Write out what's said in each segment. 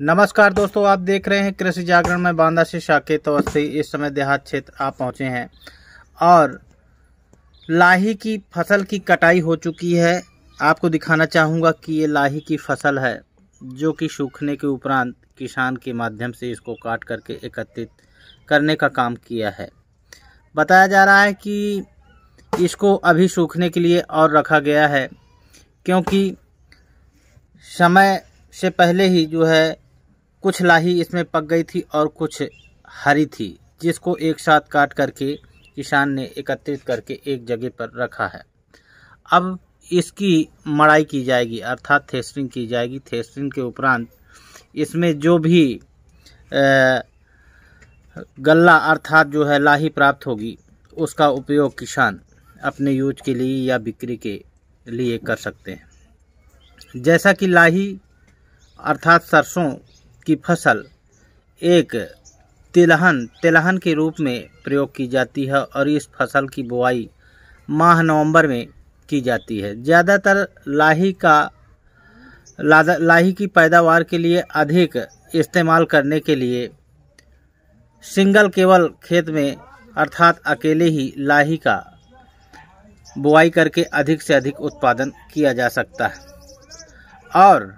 नमस्कार दोस्तों आप देख रहे हैं कृषि जागरण में बांदा से साकेत अवस्थी इस समय देहात क्षेत्र आप पहुंचे हैं और लाही की फसल की कटाई हो चुकी है आपको दिखाना चाहूँगा कि ये लाही की फसल है जो कि सूखने के उपरांत किसान के माध्यम से इसको काट करके एकत्रित करने का काम किया है बताया जा रहा है कि इसको अभी सूखने के लिए और रखा गया है क्योंकि समय से पहले ही जो है कुछ लाही इसमें पक गई थी और कुछ हरी थी जिसको एक साथ काट करके किसान ने एकत्रित करके एक जगह पर रखा है अब इसकी मड़ाई की जाएगी अर्थात थेस्टरिंग की जाएगी थेस्टरिंग के उपरांत इसमें जो भी गल्ला अर्थात जो है लाही प्राप्त होगी उसका उपयोग किसान अपने यूज के लिए या बिक्री के लिए कर सकते हैं जैसा कि लाही अर्थात सरसों की फसल एक तिलहन तिलहन के रूप में प्रयोग की जाती है और इस फसल की बुआई माह नवंबर में की जाती है ज़्यादातर लाही का लाही की पैदावार के लिए अधिक इस्तेमाल करने के लिए सिंगल केवल खेत में अर्थात अकेले ही लाही का बुआई करके अधिक से अधिक उत्पादन किया जा सकता है और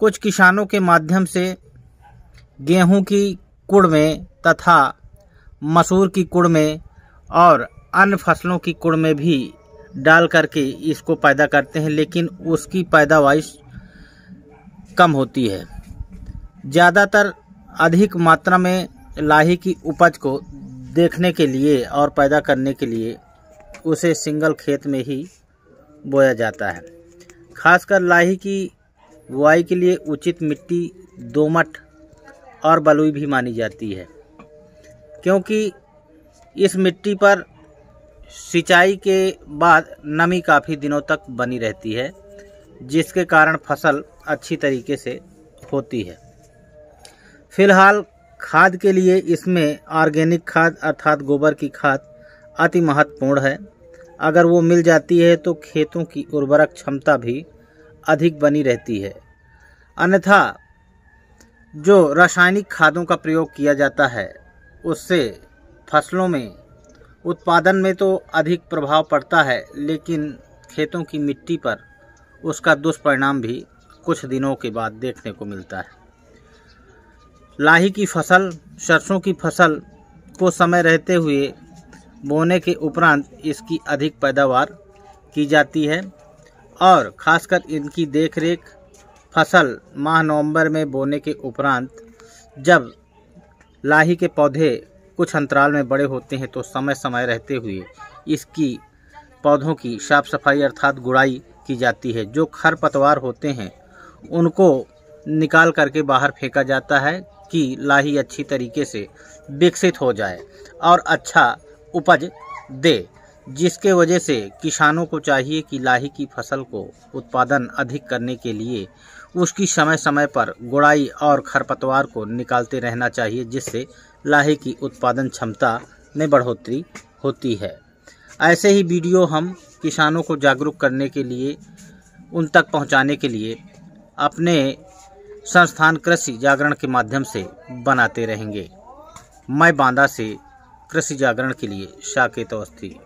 कुछ किसानों के माध्यम से गेहूं की कुड़ में तथा मसूर की कुड़ में और अन्य फसलों की कुड़ में भी डाल करके इसको पैदा करते हैं लेकिन उसकी पैदावार कम होती है ज़्यादातर अधिक मात्रा में लाही की उपज को देखने के लिए और पैदा करने के लिए उसे सिंगल खेत में ही बोया जाता है खासकर लाही की बुआई के लिए उचित मिट्टी दोमट और बलुई भी मानी जाती है क्योंकि इस मिट्टी पर सिंचाई के बाद नमी काफ़ी दिनों तक बनी रहती है जिसके कारण फसल अच्छी तरीके से होती है फिलहाल खाद के लिए इसमें ऑर्गेनिक खाद अर्थात गोबर की खाद अति महत्वपूर्ण है अगर वो मिल जाती है तो खेतों की उर्वरक क्षमता भी अधिक बनी रहती है अन्यथा जो रासायनिक खादों का प्रयोग किया जाता है उससे फसलों में उत्पादन में तो अधिक प्रभाव पड़ता है लेकिन खेतों की मिट्टी पर उसका दुष्परिणाम भी कुछ दिनों के बाद देखने को मिलता है लाही की फसल सरसों की फसल को समय रहते हुए बोने के उपरांत इसकी अधिक पैदावार की जाती है और खासकर इनकी देखरेख फसल माह नवंबर में बोने के उपरांत जब लाही के पौधे कुछ अंतराल में बड़े होते हैं तो समय समय रहते हुए इसकी पौधों की साफ सफाई अर्थात गुड़ाई की जाती है जो खरपतवार होते हैं उनको निकाल करके बाहर फेंका जाता है कि लाही अच्छी तरीके से विकसित हो जाए और अच्छा उपज दे जिसके वजह से किसानों को चाहिए कि लाही की फसल को उत्पादन अधिक करने के लिए उसकी समय समय पर गुड़ाई और खरपतवार को निकालते रहना चाहिए जिससे लाही की उत्पादन क्षमता में बढ़ोतरी होती है ऐसे ही वीडियो हम किसानों को जागरूक करने के लिए उन तक पहुंचाने के लिए अपने संस्थान कृषि जागरण के माध्यम से बनाते रहेंगे मैं बांदा से कृषि जागरण के लिए साकेत अवस्थी